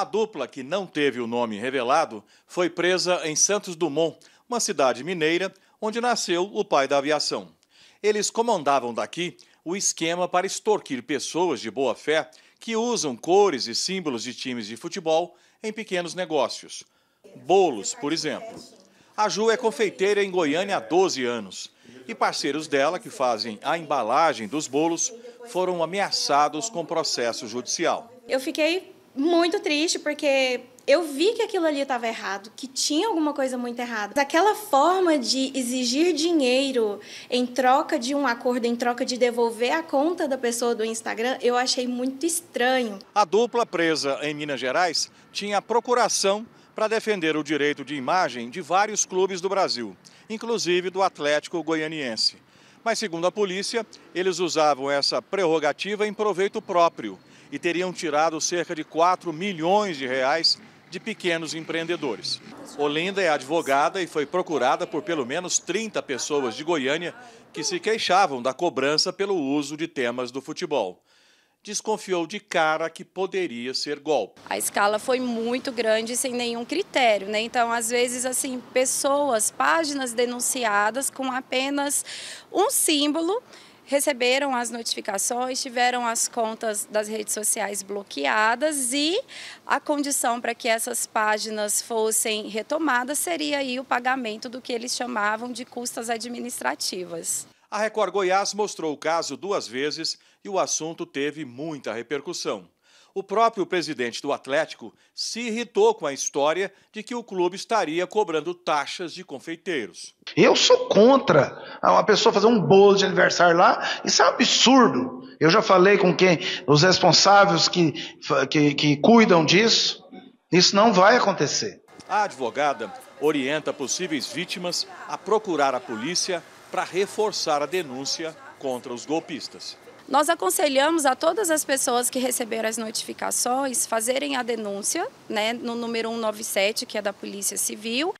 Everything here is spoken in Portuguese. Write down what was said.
A dupla, que não teve o nome revelado, foi presa em Santos Dumont, uma cidade mineira onde nasceu o pai da aviação. Eles comandavam daqui o esquema para extorquir pessoas de boa fé que usam cores e símbolos de times de futebol em pequenos negócios. Bolos, por exemplo. A Ju é confeiteira em Goiânia há 12 anos e parceiros dela, que fazem a embalagem dos bolos, foram ameaçados com processo judicial. Eu fiquei muito triste, porque eu vi que aquilo ali estava errado, que tinha alguma coisa muito errada. Aquela forma de exigir dinheiro em troca de um acordo, em troca de devolver a conta da pessoa do Instagram, eu achei muito estranho. A dupla presa em Minas Gerais tinha procuração para defender o direito de imagem de vários clubes do Brasil, inclusive do Atlético Goianiense. Mas, segundo a polícia, eles usavam essa prerrogativa em proveito próprio e teriam tirado cerca de 4 milhões de reais de pequenos empreendedores. Olinda é advogada e foi procurada por pelo menos 30 pessoas de Goiânia que se queixavam da cobrança pelo uso de temas do futebol. Desconfiou de cara que poderia ser golpe. A escala foi muito grande sem nenhum critério, né? Então, às vezes, assim, pessoas, páginas denunciadas com apenas um símbolo receberam as notificações, tiveram as contas das redes sociais bloqueadas e a condição para que essas páginas fossem retomadas seria aí o pagamento do que eles chamavam de custas administrativas. A Record Goiás mostrou o caso duas vezes e o assunto teve muita repercussão. O próprio presidente do Atlético se irritou com a história de que o clube estaria cobrando taxas de confeiteiros. Eu sou contra uma pessoa fazer um bolo de aniversário lá, isso é um absurdo. Eu já falei com quem, os responsáveis que, que, que cuidam disso, isso não vai acontecer. A advogada orienta possíveis vítimas a procurar a polícia para reforçar a denúncia contra os golpistas. Nós aconselhamos a todas as pessoas que receberam as notificações fazerem a denúncia né, no número 197, que é da Polícia Civil.